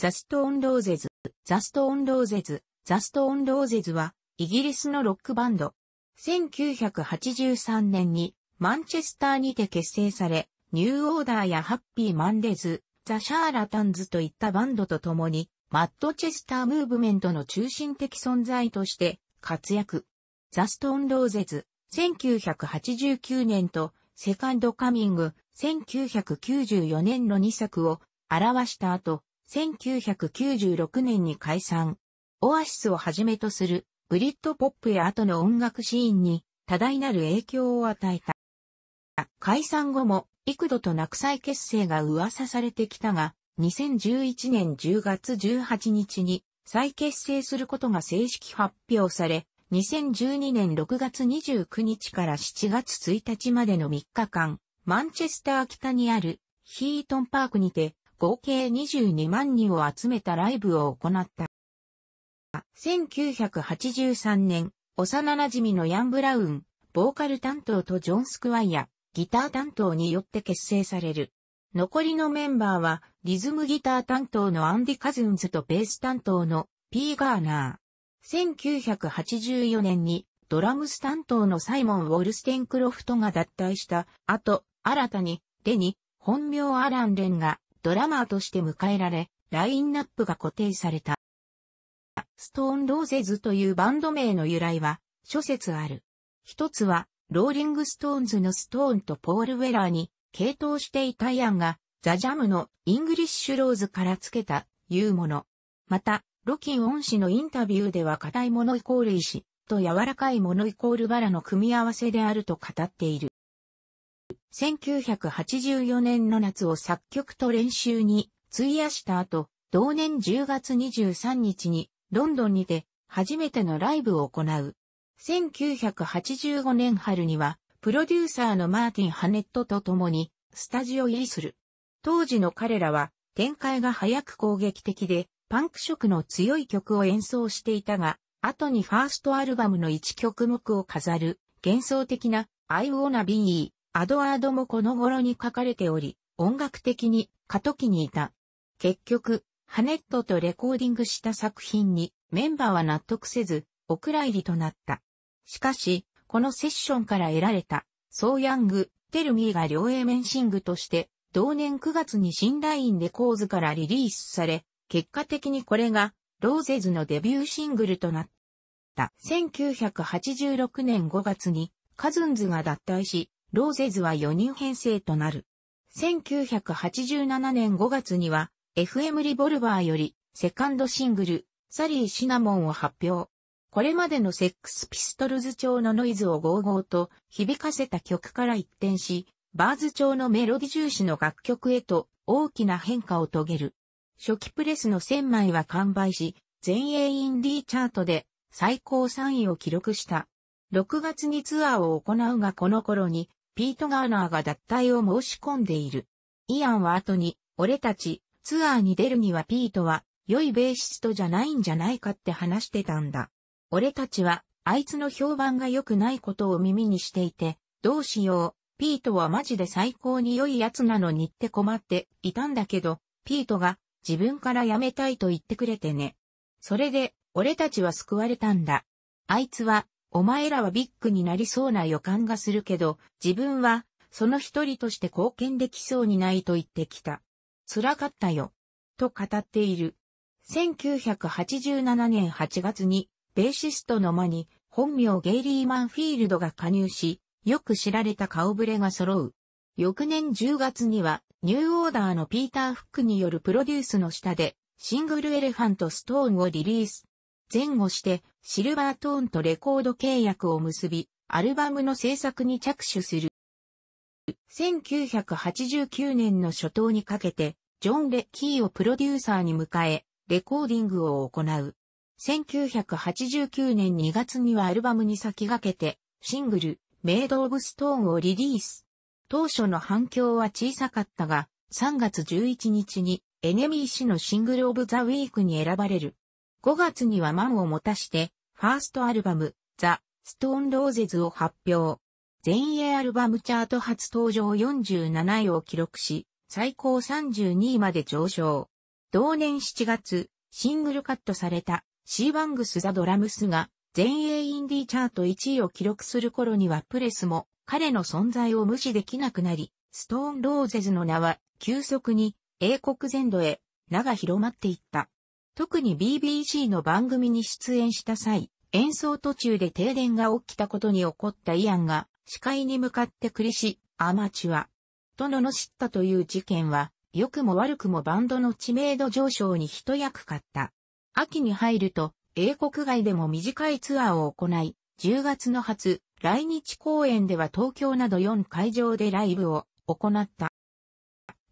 ザストーンローゼズ、ザストーンローゼズ、ザストーンローゼズは、イギリスのロックバンド。1983年に、マンチェスターにて結成され、ニューオーダーやハッピーマンレズ、ザ・シャーラタンズといったバンドと共に、マッドチェスタームーブメントの中心的存在として活躍。ザ・ストーン・ローゼズ、1989年と、セカンド・カミング、1994年の2作を表した後、1996年に解散。オアシスをはじめとするブリッドポップや後の音楽シーンに多大なる影響を与えた。解散後も幾度となく再結成が噂されてきたが、2011年10月18日に再結成することが正式発表され、2012年6月29日から7月1日までの3日間、マンチェスター北にあるヒートンパークにて合計22万人を集めたライブを行った。1983年、幼馴染のヤン・ブラウン、ボーカル担当とジョン・スクワイア、ギター担当によって結成される。残りのメンバーは、リズムギター担当のアンディ・カズンズとベース担当のピー・ガーナー。1984年にドラムス担当のサイモン・ウォルステンクロフトが脱退した後、新たにレニ、本名アラン・レンがドラマーとして迎えられ、ラインナップが固定された。ストーンローゼズというバンド名の由来は諸説ある。一つは、ローリングストーンズのストーンとポール・ウェラーに傾倒していたイアンが、ザ・ジャムのイングリッシュ・ローズから付けた、いうもの。また、ロキン恩師のインタビューでは硬いものイコール石と柔らかいものイコールバラの組み合わせであると語っている。1984年の夏を作曲と練習に費やした後、同年10月23日にロンドンにて初めてのライブを行う。1985年春にはプロデューサーのマーティン・ハネットと共にスタジオ入りする。当時の彼らは展開が早く攻撃的でパンク色の強い曲を演奏していたが、後にファーストアルバムの1曲目を飾る幻想的な I wanna be アドアードもこの頃に書かれており、音楽的に過渡期にいた。結局、ハネットとレコーディングした作品にメンバーは納得せず、お蔵入りとなった。しかし、このセッションから得られた、ソーヤング、テルミーが両 A 面シングとして、同年9月に新ラインレコーズからリリースされ、結果的にこれが、ローゼズのデビューシングルとなった。1986年5月に、カズンズが脱退し、ローゼズは4人編成となる。1987年5月には、FM リボルバーより、セカンドシングル、サリー・シナモンを発表。これまでのセックスピストルズ調のノイズをゴーゴーと響かせた曲から一転し、バーズ調のメロディ重視の楽曲へと大きな変化を遂げる。初期プレスの1000枚は完売し、全英インディーチャートで最高3位を記録した。6月にツアーを行うがこの頃にピート・ガーナーが脱退を申し込んでいる。イアンは後に、俺たち、ツアーに出るにはピートは、良いベーシストじゃないんじゃないかって話してたんだ。俺たちは、あいつの評判が良くないことを耳にしていて、どうしよう、ピートはマジで最高に良いやつなのにって困っていたんだけど、ピートが自分から辞めたいと言ってくれてね。それで、俺たちは救われたんだ。あいつはお前らはビッグになりそうな予感がするけど、自分は、その一人として貢献できそうにないと言ってきた。辛かったよ。と語っている。1987年8月に、ベーシストの間に、本名ゲイリー・マンフィールドが加入し、よく知られた顔ぶれが揃う。翌年10月には、ニューオーダーのピーター・フックによるプロデュースの下で、シングルエレファントストーンをリリース。前後して、シルバートーンとレコード契約を結び、アルバムの制作に着手する。1989年の初頭にかけて、ジョン・レッキーをプロデューサーに迎え、レコーディングを行う。1989年2月にはアルバムに先駆けて、シングル、メイド・オブ・ストーンをリリース。当初の反響は小さかったが、3月11日に、エネミー氏のシングル・オブ・ザ・ウィークに選ばれる。5月には満を持たして、ファーストアルバム、ザ・ストーン・ローゼズを発表。全英アルバムチャート初登場47位を記録し、最高32位まで上昇。同年7月、シングルカットされた、シーバングス・ザ・ドラムスが、全英インディーチャート1位を記録する頃にはプレスも、彼の存在を無視できなくなり、ストーン・ローゼズの名は、急速に、英国全土へ、名が広まっていった。特に BBC の番組に出演した際、演奏途中で停電が起きたことに起こったイアンが、視界に向かって苦し、アマチュア、と罵ったという事件は、良くも悪くもバンドの知名度上昇に一役買った。秋に入ると、英国外でも短いツアーを行い、10月の初、来日公演では東京など4会場でライブを行った。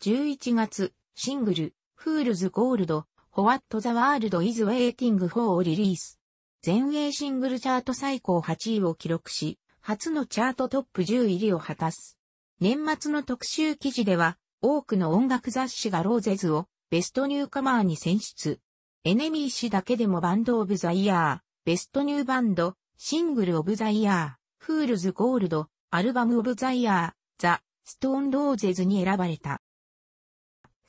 11月、シングル、フールズゴールド、What the World is Waiting for をリリース。全英シングルチャート最高8位を記録し、初のチャートトップ10入りを果たす。年末の特集記事では、多くの音楽雑誌がローゼズをベストニューカマーに選出。エネミー氏だけでもバンドオブザイヤー、ベストニューバンド、シングルオブザイヤー、フールズゴールド、アルバムオブザイヤー、ザ・ストーンローゼズに選ばれた。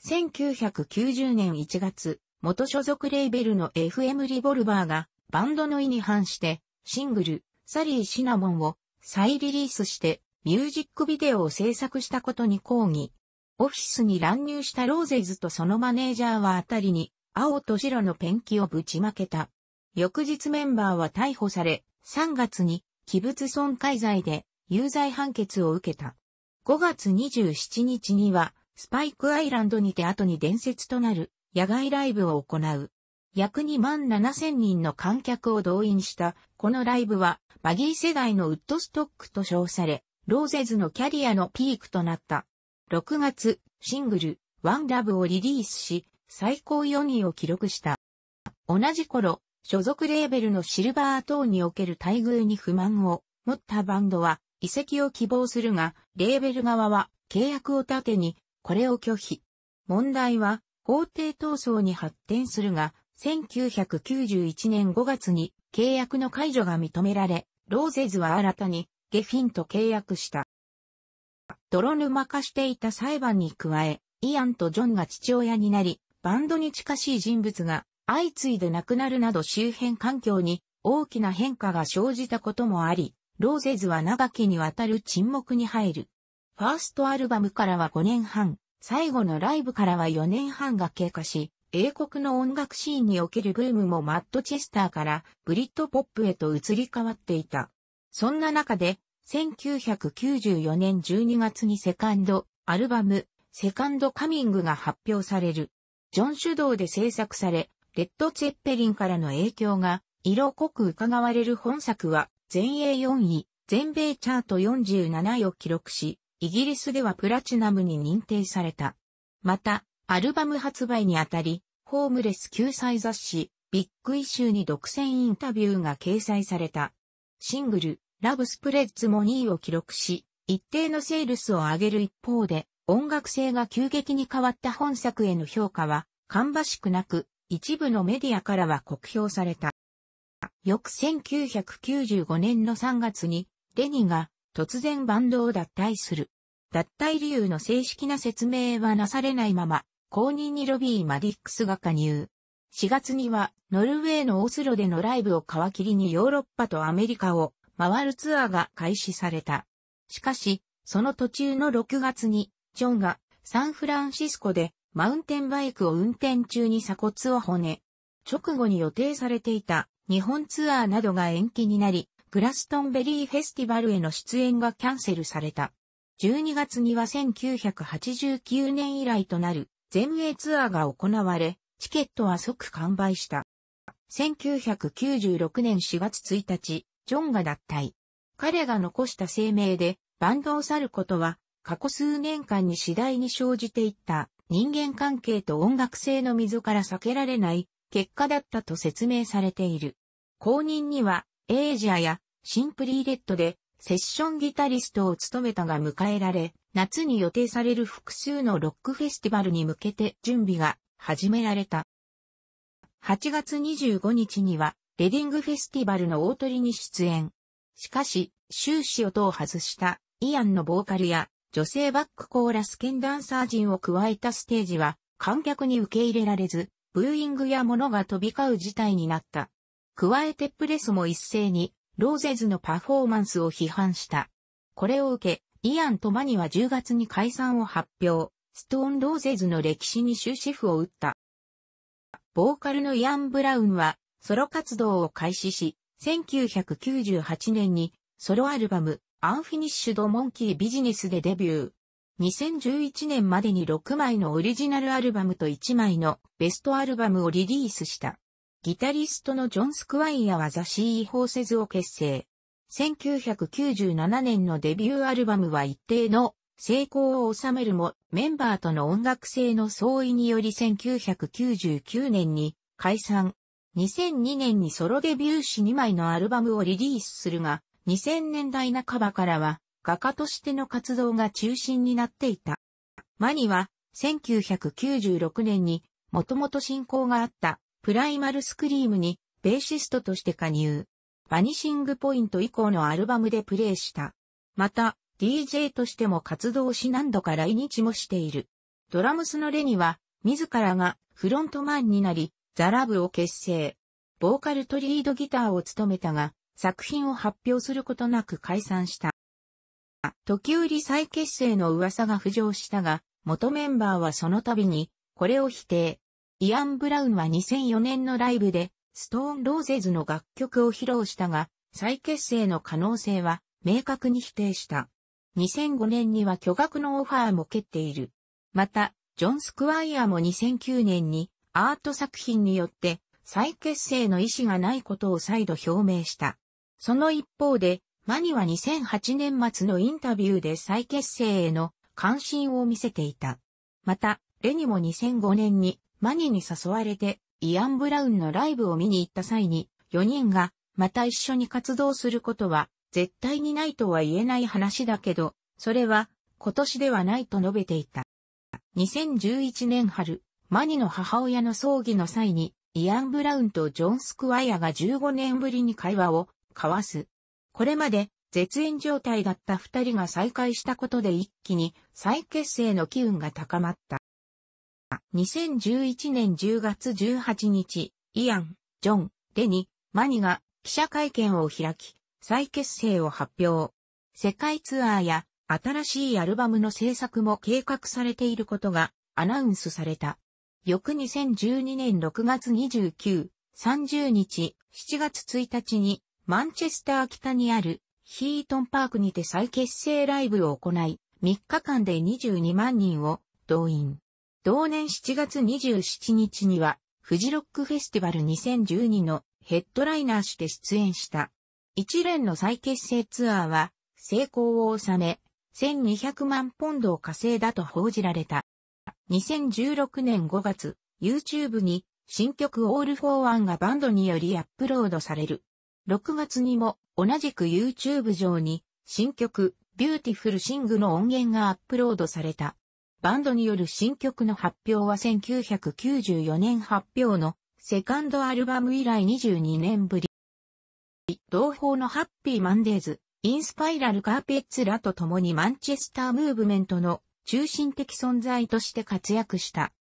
1990年1月、元所属レーベルの FM リボルバーがバンドの意に反してシングルサリーシナモンを再リリースしてミュージックビデオを制作したことに抗議。オフィスに乱入したローゼズとそのマネージャーはあたりに青と白のペンキをぶちまけた。翌日メンバーは逮捕され、3月に器物損壊罪で有罪判決を受けた。5月27日にはスパイクアイランドにて後に伝説となる野外ライブを行う。約2万7千人の観客を動員した、このライブは、バギー世代のウッドストックと称され、ローゼズのキャリアのピークとなった。6月、シングル、ワンラブをリリースし、最高4位を記録した。同じ頃、所属レーベルのシルバー等における待遇に不満を持ったバンドは、移籍を希望するが、レーベル側は契約を盾に、これを拒否。問題は、法廷闘争に発展するが、1991年5月に契約の解除が認められ、ローゼズは新たにゲフィンと契約した。泥沼化していた裁判に加え、イアンとジョンが父親になり、バンドに近しい人物が相次いで亡くなるなど周辺環境に大きな変化が生じたこともあり、ローゼズは長きにわたる沈黙に入る。ファーストアルバムからは5年半、最後のライブからは4年半が経過し、英国の音楽シーンにおけるブームもマッドチェスターからブリッドポップへと移り変わっていた。そんな中で、1994年12月にセカンドアルバム、セカンドカミングが発表される。ジョン主導で制作され、レッド・ツェッペリンからの影響が色濃く伺われる本作は全英4位、全米チャート47位を記録し、イギリスではプラチナムに認定された。また、アルバム発売にあたり、ホームレス救済雑誌、ビッグイシューに独占インタビューが掲載された。シングル、ラブスプレッツも2位を記録し、一定のセールスを上げる一方で、音楽性が急激に変わった本作への評価は、芳しくなく、一部のメディアからは酷評された。翌1995年の3月に、レニが突然バンドを脱退する。脱退理由の正式な説明はなされないまま、後任にロビー・マディックスが加入。4月には、ノルウェーのオスロでのライブを皮切りにヨーロッパとアメリカを回るツアーが開始された。しかし、その途中の6月に、ジョンがサンフランシスコでマウンテンバイクを運転中に鎖骨を骨。直後に予定されていた日本ツアーなどが延期になり、グラストンベリーフェスティバルへの出演がキャンセルされた。12月には1989年以来となる全英ツアーが行われ、チケットは即完売した。1996年4月1日、ジョンが脱退。彼が残した声明で、バンドを去ることは、過去数年間に次第に生じていった人間関係と音楽性の溝から避けられない結果だったと説明されている。後任にはエイジアやシンプリーレッドでセッションギタリストを務めたが迎えられ、夏に予定される複数のロックフェスティバルに向けて準備が始められた。8月25日には、レディングフェスティバルの大鳥に出演。しかし、終始音を外したイアンのボーカルや女性バックコーラス兼ダンサー陣を加えたステージは観客に受け入れられず、ブーイングや物が飛び交う事態になった。加えてプレスも一斉に、ローゼズのパフォーマンスを批判した。これを受け、イアンとマニは10月に解散を発表、ストーンローゼズの歴史に終止符を打った。ボーカルのイアン・ブラウンは、ソロ活動を開始し、1998年に、ソロアルバム、アンフィニッシュド・モンキー・ビジネスでデビュー。2011年までに6枚のオリジナルアルバムと1枚のベストアルバムをリリースした。ギタリストのジョン・スクワイアはザ・シー・ホーセズを結成。1997年のデビューアルバムは一定の成功を収めるも、メンバーとの音楽性の相違により1999年に解散。2002年にソロデビューし2枚のアルバムをリリースするが、2000年代半ばからは画家としての活動が中心になっていた。マニは1996年にもともと進行があったプライマルスクリームにベーシストとして加入。バニシングポイント以降のアルバムでプレイした。また、DJ としても活動し何度か来日もしている。ドラムスのレニは、自らがフロントマンになり、ザラブを結成。ボーカルとリードギターを務めたが、作品を発表することなく解散した。時折再結成の噂が浮上したが、元メンバーはその度に、これを否定。イアン・ブラウンは2004年のライブで、ストーン・ローゼズの楽曲を披露したが、再結成の可能性は明確に否定した。2005年には巨額のオファーも蹴っている。また、ジョン・スクワイアも2009年にアート作品によって再結成の意思がないことを再度表明した。その一方で、マニは2008年末のインタビューで再結成への関心を見せていた。また、レニも2005年にマニに誘われて、イアン・ブラウンのライブを見に行った際に、4人が、また一緒に活動することは、絶対にないとは言えない話だけど、それは、今年ではないと述べていた。2011年春、マニの母親の葬儀の際に、イアン・ブラウンとジョン・スクワイアが15年ぶりに会話を交わす。これまで絶縁状態だった二人が再会したことで一気に再結成の機運が高まった。2011年10月18日、イアン、ジョン、レニ、マニが記者会見を開き、再結成を発表。世界ツアーや新しいアルバムの制作も計画されていることがアナウンスされた。翌2012年6月29、30日、7月1日にマンチェスター北にあるヒートンパークにて再結成ライブを行い、3日間で22万人を動員。同年7月27日には、フジロックフェスティバル2012のヘッドライナーして出演した。一連の再結成ツアーは、成功を収め、1200万ポンドを稼いだと報じられた。2016年5月、YouTube に新曲 All for One がバンドによりアップロードされる。6月にも同じく YouTube 上に新曲 Beautiful Sing の音源がアップロードされた。バンドによる新曲の発表は1994年発表のセカンドアルバム以来22年ぶり。同胞のハッピーマンデーズ、インスパイラルカーペッツらと共にマンチェスタームーブメントの中心的存在として活躍した。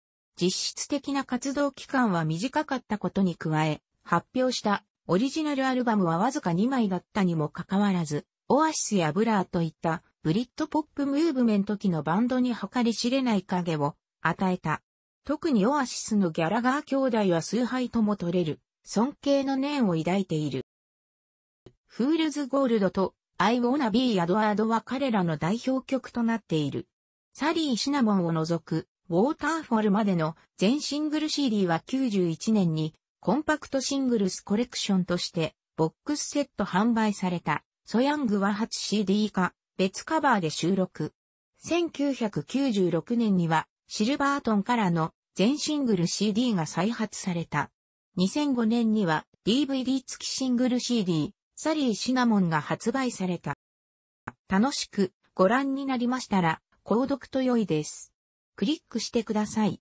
実質的な活動期間は短かったことに加え、発表したオリジナルアルバムはわずか2枚だったにもかかわらず、オアシスやブラーといったブリッドポップムーブメント期のバンドに計り知れない影を与えた。特にオアシスのギャラガー兄弟は崇拝とも取れる、尊敬の念を抱いている。フールズゴールドと I wanna be a d o r d は彼らの代表曲となっている。サリー・シナモンを除く、ウォーターフォルまでの全シングル CD は91年にコンパクトシングルスコレクションとしてボックスセット販売された。ソヤングは初 c d 化、別カバーで収録。1996年にはシルバートンからの全シングル CD が再発された。2005年には DVD 付きシングル CD、サリーシナモンが発売された。楽しくご覧になりましたら、購読と良いです。クリックしてください。